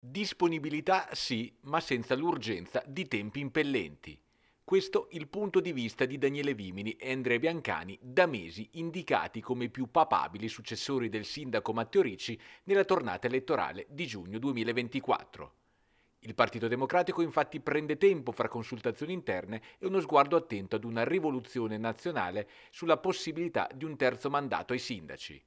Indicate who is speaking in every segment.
Speaker 1: Disponibilità sì, ma senza l'urgenza di tempi impellenti. Questo il punto di vista di Daniele Vimini e Andrea Biancani, da mesi indicati come i più papabili successori del sindaco Matteo Ricci nella tornata elettorale di giugno 2024. Il Partito Democratico infatti prende tempo fra consultazioni interne e uno sguardo attento ad una rivoluzione nazionale sulla possibilità di un terzo mandato ai sindaci.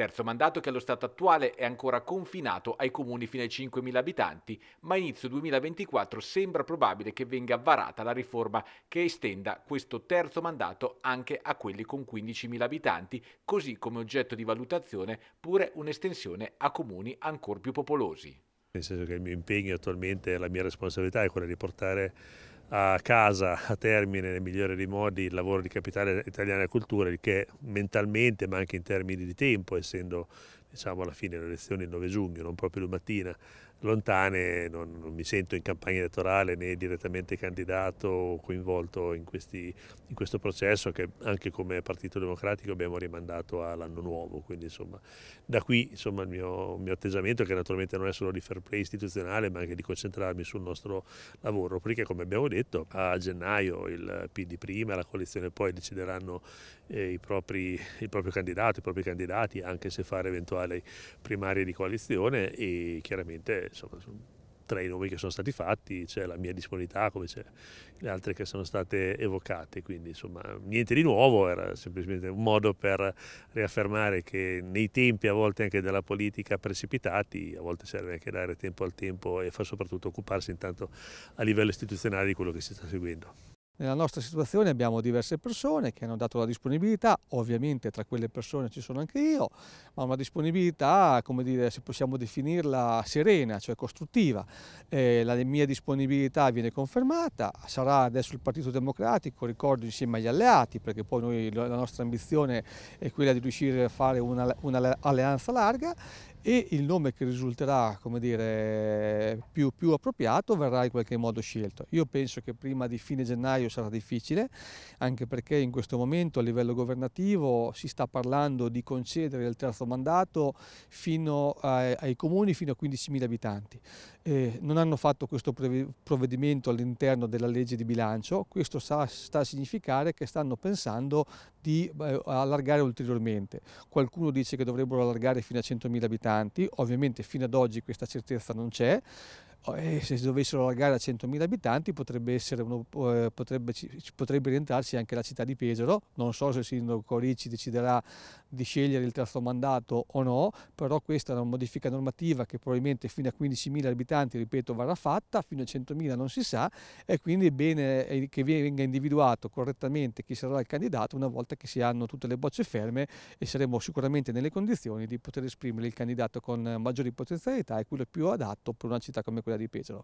Speaker 1: Terzo mandato che allo stato attuale è ancora confinato ai comuni fino ai 5.000 abitanti, ma inizio 2024 sembra probabile che venga varata la riforma che estenda questo terzo mandato anche a quelli con 15.000 abitanti, così come oggetto di valutazione pure un'estensione a comuni ancora più popolosi.
Speaker 2: Nel senso che il mio impegno attualmente, la mia responsabilità è quella di portare a casa a termine nel migliore dei modi il lavoro di Capitale Italiana Cultura, il che mentalmente ma anche in termini di tempo, essendo diciamo alla fine le elezioni il 9 giugno, non proprio domattina, lontane, non, non, mi sento in campagna elettorale né direttamente candidato o coinvolto in, questi, in, questo processo che anche come Partito Democratico abbiamo rimandato all'anno nuovo, quindi insomma da qui insomma, il mio, mio atteggiamento che naturalmente non è solo di fair play istituzionale ma anche di concentrarmi sul nostro lavoro perché come abbiamo detto a gennaio il PD prima, la coalizione poi decideranno eh, propri, il proprio candidato, i propri candidati anche se fare eventuali primarie di coalizione e chiaramente insomma, tra i nomi che sono stati fatti c'è la mia disponibilità come c'è le altre che sono state evocate, quindi insomma niente di nuovo, era semplicemente un modo per riaffermare che nei tempi a volte anche della politica precipitati, a volte serve anche dare tempo al tempo e far soprattutto occuparsi intanto a livello istituzionale di quello che si sta seguendo.
Speaker 3: Nella nostra situazione abbiamo diverse persone che hanno dato la disponibilità, ovviamente tra quelle persone ci sono anche io, ma una disponibilità, come dire, se possiamo definirla serena, cioè costruttiva. Eh, la mia disponibilità viene confermata, sarà adesso il Partito Democratico, ricordo insieme agli alleati, perché poi noi, la nostra ambizione è quella di riuscire a fare un'alleanza larga e il nome che risulterà dire, più, più, appropriato verrà in qualche modo scelto. Io penso che prima di fine gennaio sarà difficile, anche perché in questo momento a livello governativo si sta parlando di concedere il terzo mandato ai, ai, comuni fino a 15.000 abitanti. Eh, non hanno fatto questo provvedimento all'interno della legge di bilancio, questo sta, sta a significare che stanno pensando di eh, allargare ulteriormente. Qualcuno dice che dovrebbero allargare fino a 100.000 abitanti mercanti, ovviamente fino ad oggi questa certezza non c'è, Oh, eh, se dovessero allargare a 100.000 abitanti potrebbe, uno, eh, potrebbe, potrebbe, rientrarci anche la città di Pesaro, non so se il sindaco Ricci deciderà di scegliere il terzo mandato o no, però questa è una modifica normativa che probabilmente fino a 15.000 abitanti, ripeto, verrà fatta, fino a 100.000 non si sa e quindi è bene eh, che venga individuato correttamente chi sarà il candidato una volta che si hanno tutte le bocce ferme e saremo sicuramente nelle condizioni di poter esprimere il candidato con maggiori potenzialità e quello più adatto per una città come questa. பற்றி பேசுகிறோம்